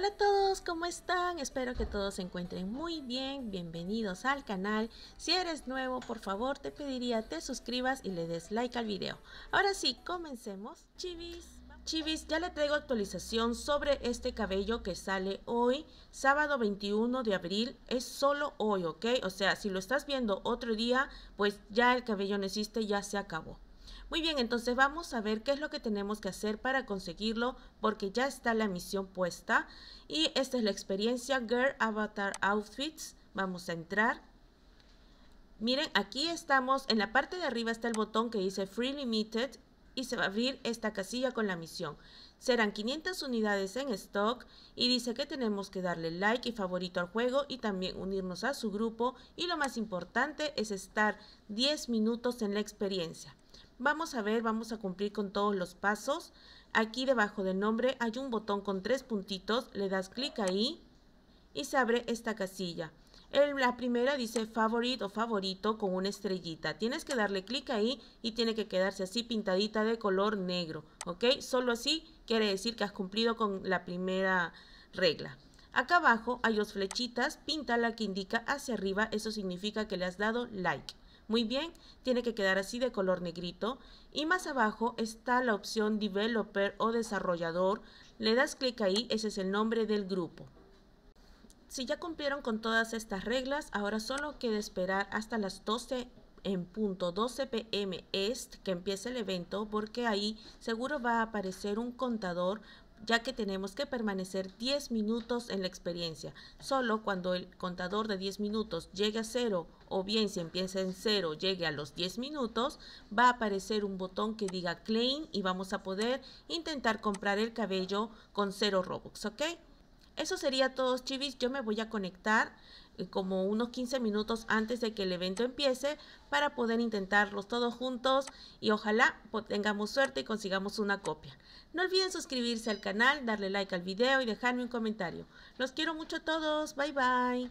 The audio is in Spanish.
Hola a todos, ¿cómo están? Espero que todos se encuentren muy bien. Bienvenidos al canal. Si eres nuevo, por favor, te pediría te suscribas y le des like al video. Ahora sí, comencemos. Chivis. Chivis, ya le traigo actualización sobre este cabello que sale hoy, sábado 21 de abril, es solo hoy, ¿ok? O sea, si lo estás viendo otro día, pues ya el cabello no existe, ya se acabó. Muy bien, entonces vamos a ver qué es lo que tenemos que hacer para conseguirlo porque ya está la misión puesta y esta es la experiencia Girl Avatar Outfits. Vamos a entrar. Miren, aquí estamos, en la parte de arriba está el botón que dice Free Limited y se va a abrir esta casilla con la misión. Serán 500 unidades en stock y dice que tenemos que darle like y favorito al juego y también unirnos a su grupo y lo más importante es estar 10 minutos en la experiencia. Vamos a ver, vamos a cumplir con todos los pasos. Aquí debajo del nombre hay un botón con tres puntitos, le das clic ahí y se abre esta casilla. la primera dice favorito o favorito con una estrellita. Tienes que darle clic ahí y tiene que quedarse así pintadita de color negro, ¿ok? Solo así quiere decir que has cumplido con la primera regla. Acá abajo hay dos flechitas, pinta la que indica hacia arriba, eso significa que le has dado like. Muy bien, tiene que quedar así de color negrito. Y más abajo está la opción Developer o Desarrollador. Le das clic ahí, ese es el nombre del grupo. Si ya cumplieron con todas estas reglas, ahora solo queda esperar hasta las 12 en punto 12 pm est que empiece el evento porque ahí seguro va a aparecer un contador ya que tenemos que permanecer 10 minutos en la experiencia. Solo cuando el contador de 10 minutos llegue a cero o bien si empieza en cero llegue a los 10 minutos, va a aparecer un botón que diga claim y vamos a poder intentar comprar el cabello con cero Robux, ¿ok? Eso sería todo, chivis. Yo me voy a conectar eh, como unos 15 minutos antes de que el evento empiece para poder intentarlos todos juntos y ojalá tengamos suerte y consigamos una copia. No olviden suscribirse al canal, darle like al video y dejarme un comentario. Los quiero mucho a todos. Bye bye.